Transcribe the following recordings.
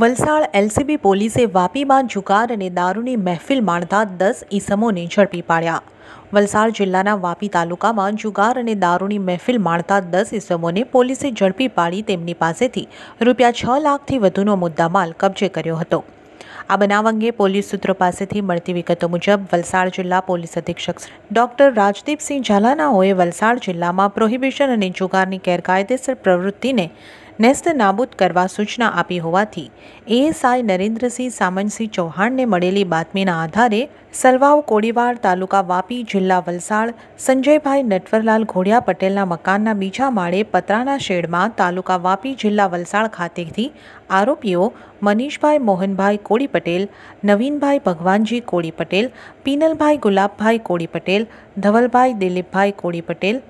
Valsad LCB પોલીસે વાપીમાં જુગાર અને દારૂની મહેફિલ માણતા દસ ઈસમોને ઝડપી પાડ્યા વલસાડ જિલ્લાના વાપી તાલુકામાં જુગાર અને દારૂની મહેફિલ માણતા દસ ઈસમોને પોલીસે ઝડપી પાડી તેમની પાસેથી રૂપિયા છ લાખથી વધુનો મુદ્દામાલ કબજે કર્યો હતો આ બનાવ અંગે પોલીસ સૂત્રો પાસેથી મળતી વિગતો મુજબ વલસાડ જિલ્લા પોલીસ અધિક્ષક ડોક્ટર રાજદીપસિંહ ઝાલાનાઓએ વલસાડ જિલ્લામાં પ્રોહિબિશન અને જુગારની ગેરકાયદેસર પ્રવૃત્તિને નેસ્ત નાબૂદ કરવા સૂચના આપી હોવાથી એએસઆઈ નરેન્દ્રસિંહ સામનસિંહ ચૌહાણને મળેલી બાતમીના આધારે સલવાવ કોડીવાડ તાલુકા વાપી જિલ્લા વલસાડ સંજયભાઈ નટવરલાલ ઘોડિયા પટેલના મકાનના બીજા માળે પતરાના શેડમાં તાલુકા વાપી જિલ્લા વલસાડ ખાતેથી આરોપીઓ મનીષભાઈ મોહનભાઈ કોળી પટેલ નવીનભાઈ ભગવાનજી કોળી પટેલ પીનલભાઈ ગુલાબભાઈ કોળી પટેલ ધવલભાઈ દિલીપભાઈ કોળી પટેલ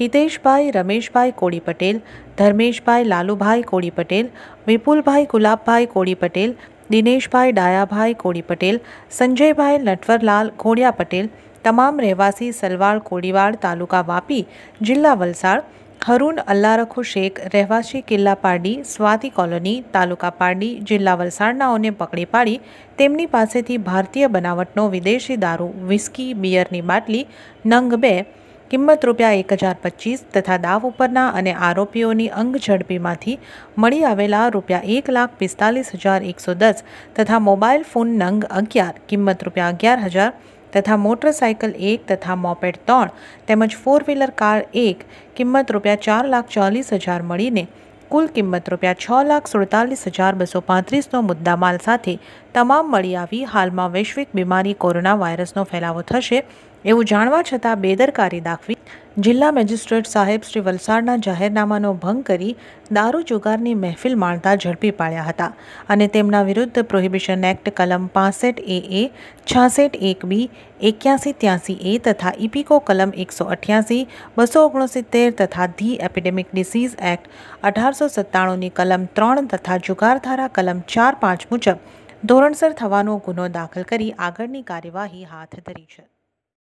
હિતેશભાઈ રમેશભાઈ કોળી પટેલ ધર્મેશભાઈ લાલુભાઈ કોળી પટેલ વિપુલભાઈ ગુલાબભાઈ કોળી પટેલ દિનેશભાઈ ડાયાભાઈ કોળી પટેલ સંજયભાઈ નટવરલાલ ઘોડિયા પટેલ તમામ રહેવાસી સલવાળ કોળીવાડ તાલુકા વાપી જિલ્લા વલસાડ હરુન અલ્લારખુ શેખ રહેવાસી કિલ્લા પારડી સ્વાતિ કોલોની તાલુકા પારડી જિલ્લા વલસાડનાઓને પકડી પાડી તેમની પાસેથી ભારતીય બનાવટનો વિદેશી દારૂ વિસ્કી બિયરની બાટલી નંગ બે કિંમત રૂપિયા એક હજાર પચીસ તથા દાવ ઉપરના અને આરોપીઓની અંગ ઝડપીમાંથી મળી આવેલા રૂપિયા એક લાખ પિસ્તાલીસ હજાર એકસો દસ તથા મોબાઈલ ફોન નંગ અગિયાર કિંમત રૂપિયા અગિયાર હજાર તથા મોટરસાઇકલ એક તથા મોપેડ ત્રણ તેમજ ફોર વ્હીલર કાર એક કિંમત રૂપિયા ચાર લાખ ચાલીસ હજાર મળીને કુલ કિંમત રૂપિયા છ લાખ સુડતાલીસ હજાર બસો પાંત્રીસનો મુદ્દામાલ સાથે તમામ મળી આવી હાલમાં વૈશ્વિક બીમારી કોરોના વાયરસનો ફેલાવો થશે એવું જાણવા છતાં બેદરકારી દાખવી જિલ્લા મેજિસ્ટ્રેટ સાહેબ શ્રી વલસાડના જાહેરનામાનો ભંગ કરી દારૂ જુગારની મહેફિલ માણતા ઝડપી પાડ્યા હતા અને તેમના વિરુદ્ધ પ્રોહિબિશન એક્ટ કલમ પાસઠ એ એ છાસઠ એક બી એક્યાસી ત્યાસી એ તથા ઇપિકો કલમ એકસો અઠ્યાસી બસો ઓગણસિત્તેર તથા ધી એપિડેમિક ડિસીઝ એક્ટ અઢારસો સત્તાણુંની કલમ ત્રણ તથા જુગારધારા કલમ ચાર પાંચ મુજબ ધોરણસર થવાનો ગુનો દાખલ કરી આગળની કાર્યવાહી હાથ ધરી છે